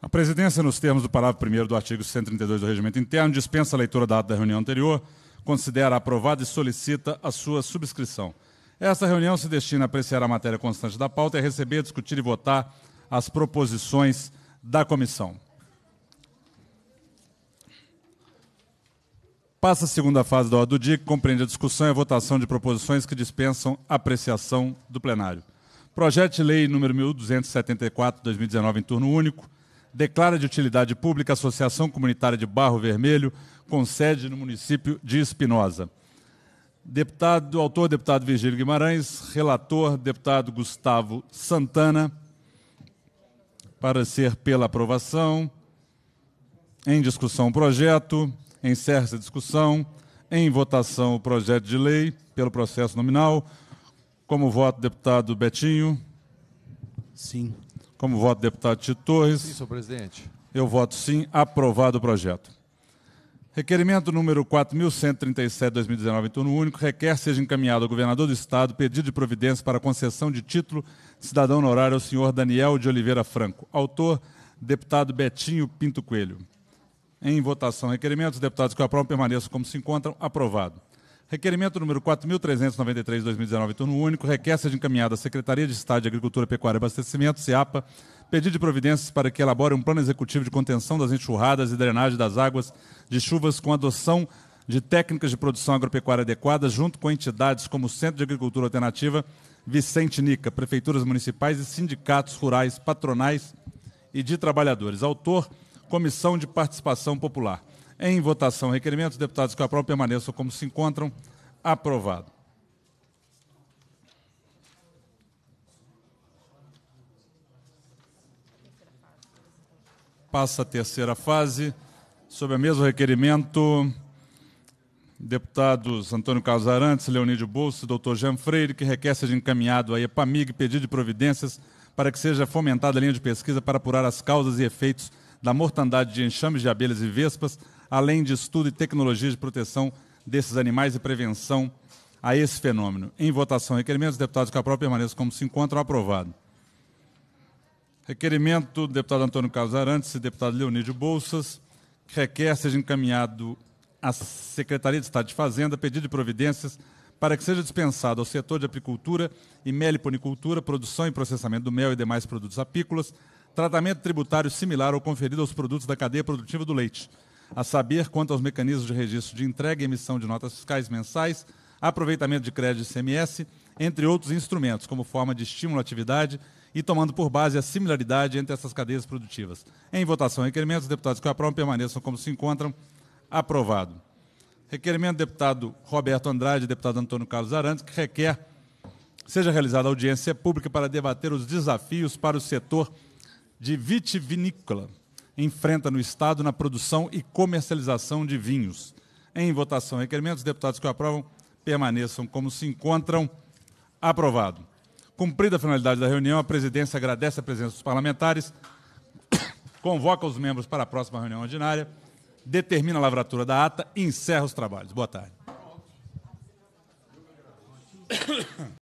A presidência, nos termos do parágrafo 1 do artigo 132 do Regimento Interno, dispensa a leitura da ata da reunião anterior, considera aprovada e solicita a sua subscrição. Esta reunião se destina a apreciar a matéria constante da pauta e a receber, discutir e votar as proposições da comissão. Passa a segunda fase da ordem do dia, que compreende a discussão e a votação de proposições que dispensam apreciação do plenário. Projeto de Lei número 1274, 2019, em turno único, declara de utilidade pública a Associação Comunitária de Barro Vermelho, com sede no município de Espinosa. Deputado, autor, deputado Virgílio Guimarães, relator, deputado Gustavo Santana, para ser pela aprovação. Em discussão o projeto, encerra-se a discussão. Em votação o projeto de lei, pelo processo nominal. Como voto, deputado Betinho? Sim. Como voto deputado Tito Torres. Sim, senhor presidente. Eu voto sim, aprovado o projeto. Requerimento número 4.137, 2019, em turno único, requer seja encaminhado ao governador do Estado pedido de providência para concessão de título de cidadão honorário ao senhor Daniel de Oliveira Franco. Autor, deputado Betinho Pinto Coelho. Em votação, requerimentos, deputados que aprovam permaneçam como se encontram. Aprovado. Requerimento número 4.393, 2019, turno único, requer de encaminhada à Secretaria de Estado de Agricultura, Pecuária e Abastecimento, CEAPA, pedido de providências para que elabore um plano executivo de contenção das enxurradas e drenagem das águas de chuvas com adoção de técnicas de produção agropecuária adequadas, junto com entidades como o Centro de Agricultura Alternativa Vicente Nica, prefeituras municipais e sindicatos rurais, patronais e de trabalhadores. Autor, Comissão de Participação Popular. Em votação, requerimento. Os deputados que aprovam permaneçam como se encontram. Aprovado. Passa a terceira fase. Sobre o mesmo requerimento, deputados Antônio Carlos Arantes, Leonídio Bolso e doutor Jean Freire, que requer seja encaminhado à EPAMIG pedido de providências para que seja fomentada a linha de pesquisa para apurar as causas e efeitos da mortandade de enxames de abelhas e vespas além de estudo e tecnologias de proteção desses animais e prevenção a esse fenômeno. Em votação, requerimento dos deputados Capral permaneça como se encontra aprovado. Requerimento do deputado Antônio Carlos Arantes e deputado Leonídio Bolsas, que requer seja encaminhado à Secretaria de Estado de Fazenda pedido de providências para que seja dispensado ao setor de apicultura e meliponicultura, produção e processamento do mel e demais produtos apícolas, tratamento tributário similar ao conferido aos produtos da cadeia produtiva do leite, a saber quanto aos mecanismos de registro de entrega e emissão de notas fiscais mensais, aproveitamento de crédito de CMS, entre outros instrumentos, como forma de estímulo à atividade e tomando por base a similaridade entre essas cadeias produtivas. Em votação, requerimentos, dos deputados que aprovam permaneçam como se encontram. Aprovado. Requerimento do deputado Roberto Andrade e deputado Antônio Carlos Arantes, que requer seja realizada audiência pública para debater os desafios para o setor de vitivinícola enfrenta no Estado na produção e comercialização de vinhos. Em votação, requerimentos, deputados que o aprovam permaneçam como se encontram. Aprovado. Cumprida a finalidade da reunião, a presidência agradece a presença dos parlamentares, convoca os membros para a próxima reunião ordinária, determina a lavratura da ata e encerra os trabalhos. Boa tarde.